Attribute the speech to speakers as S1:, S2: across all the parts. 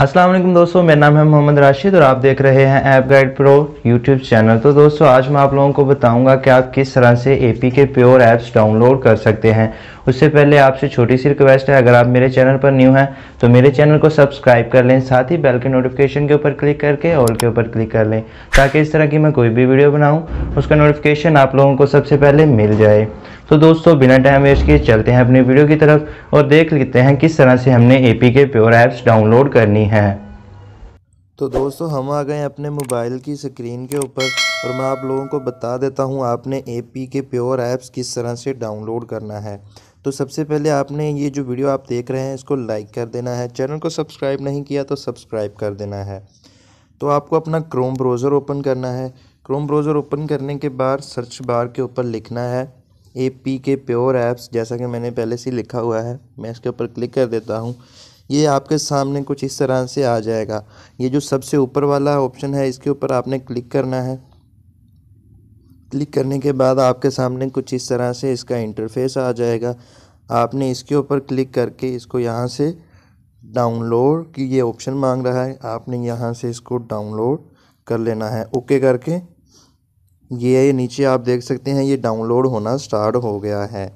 S1: अस्सलाम वालेकुम दोस्तों मेरा नाम है मोहम्मद राशिद और आप देख रहे हैं app guide pro YouTube channel तो दोस्तों आज मैं आप लोगों को बताऊंगा कि आप किस तरह से A P K pure apps download कर सकते हैं उससे पहले आपसे छोटी सी रिक्वेस्ट है अगर आप मेरे चैनल पर न्यू हैं तो मेरे चैनल को सब्सक्राइब कर लें साथ ही बेल के नोटिफिकेशन के ऊपर क्लिक करके ऑल के ऊपर क्लिक कर लें ताकि इस तरह की मैं कोई भी वीडियो बनाऊँ उसका नोटिफिकेशन आप लोगों को सबसे पहले मिल जाए तो दोस्तों बिना टाइम वेस्ट किए चलते हैं अपनी वीडियो की तरफ और देख लेते हैं किस तरह से हमने A P K pure apps download करनी है
S2: तो दोस्तों हम आ गए अपने मोबाइल की स्क्रीन के ऊपर और मैं आप लोगों को बता देता हूँ आपने A P K pure apps किस तरह से डाउनलोड करना है तो सबसे पहले आपने ये जो वीडियो आप देख रहे हैं इसको लाइक कर देना है चैनल को सब्सक्राइब नहीं किया तो सब्सक्राइब कर देना है तो आपको अपना क्रोम ब्राउज़र ओपन करना है क्रोम ब्राउज़र ओपन करने के बाद सर्च बार के ऊपर लिखना है A P K pure apps जैसा कि मैंने पहले से लिखा हुआ है मैं इसके ऊपर क्लिक कर देता हूँ ये आपके सामने कुछ इस तरह से आ जाएगा ये जो सबसे ऊपर वाला ऑप्शन है इसके ऊपर आपने क्लिक करना है क्लिक करने के बाद आपके सामने कुछ इस तरह से इसका इंटरफेस आ जाएगा आपने इसके ऊपर क्लिक करके इसको यहाँ से डाउनलोड की ये ऑप्शन मांग रहा है आपने यहाँ से इसको डाउनलोड कर लेना है ओके करके ये नीचे आप देख सकते हैं ये डाउनलोड होना स्टार्ट हो गया है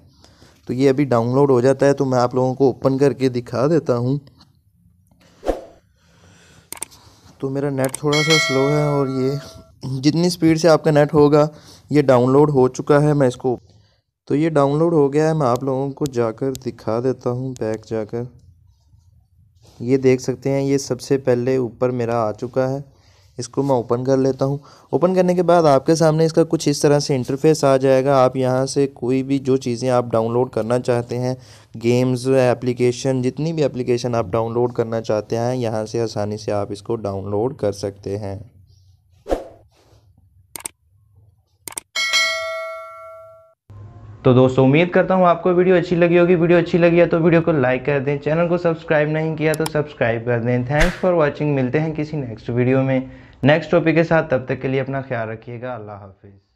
S2: तो ये अभी डाउनलोड हो जाता है तो मैं आप लोगों को ओपन करके दिखा देता हूँ तो मेरा नेट थोड़ा सा स्लो है और ये जितनी स्पीड से आपका नेट होगा ये डाउनलोड हो चुका है मैं इसको तो ये डाउनलोड हो गया है मैं आप लोगों को जाकर दिखा देता हूँ बैक जाकर ये देख सकते हैं ये सबसे पहले ऊपर मेरा आ चुका है इसको मैं ओपन कर लेता हूँ ओपन करने के बाद आपके सामने इसका कुछ इस तरह से इंटरफेस आ जाएगा आप यहाँ से कोई भी जो चीज़ें आप डाउनलोड करना चाहते हैं गेम्स एप्लीकेशन जितनी भी एप्लीकेशन आप डाउनलोड करना चाहते हैं यहाँ से आसानी से आप इसको डाउनलोड कर सकते हैं
S1: तो दोस्तों उम्मीद करता हूँ आपको वीडियो अच्छी लगी होगी वीडियो अच्छी लगी है तो वीडियो को लाइक कर दें चैनल को सब्सक्राइब नहीं किया तो सब्सक्राइब कर दें थैंक्स फॉर वॉचिंग मिलते हैं किसी नेक्स्ट वीडियो में नेक्स्ट टॉपिक के साथ तब तक के लिए अपना ख्याल रखिएगा अल्लाह हाफिज़